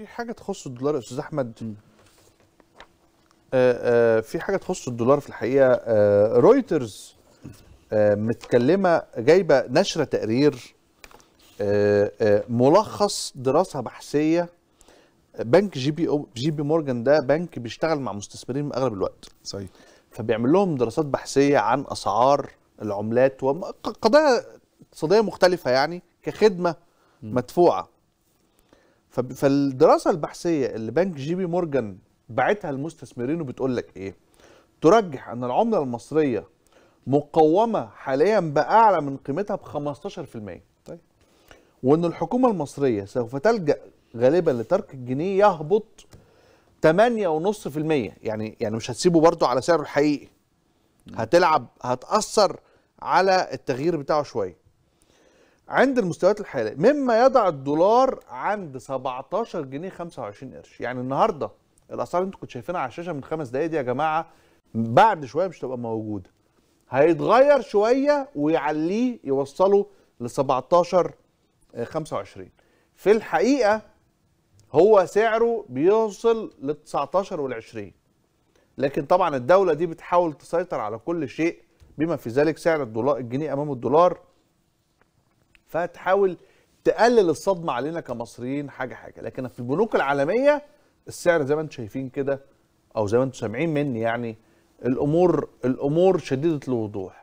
في حاجه تخص الدولار يا استاذ احمد آه، آه، في حاجه تخص الدولار في الحقيقه آه، رويترز متكلمه جايبه نشره تقرير ملخص دراسه بحثيه بنك جي بي أو جي بي مورجان ده بنك بيشتغل مع مستثمرين من اغلب الوقت صحيح فبيعمل لهم دراسات بحثيه عن اسعار العملات وقضايا اقتصاديه مختلفه يعني كخدمه مدفوعه فالدراسه البحثيه اللي بنك جي بي مورجان باعتها للمستثمرين وبتقول لك ايه؟ ترجح ان العمله المصريه مقومه حاليا باعلى من قيمتها ب 15% طيب وان الحكومه المصريه سوف تلجا غالبا لترك الجنيه يهبط 8.5% يعني يعني مش هتسيبه برده على سعره الحقيقي هتلعب هتاثر على التغيير بتاعه شويه عند المستويات الحاليه مما يضع الدولار عند 17 جنيه 25 قرش يعني النهارده الاسعار اللي انتوا كنتوا شايفينها على الشاشه من خمس دقائق دي يا جماعه بعد شويه مش هتبقى موجوده هيتغير شويه ويعليه يوصله ل 17 25 آه، في الحقيقه هو سعره بيوصل ل 19 وال 20 لكن طبعا الدوله دي بتحاول تسيطر على كل شيء بما في ذلك سعر الدولار الجنيه امام الدولار فتحاول تقلل الصدمه علينا كمصريين حاجه حاجه لكن في البنوك العالميه السعر زي ما انتم شايفين كده او زي ما انتم سامعين مني يعني الامور الامور شديده الوضوح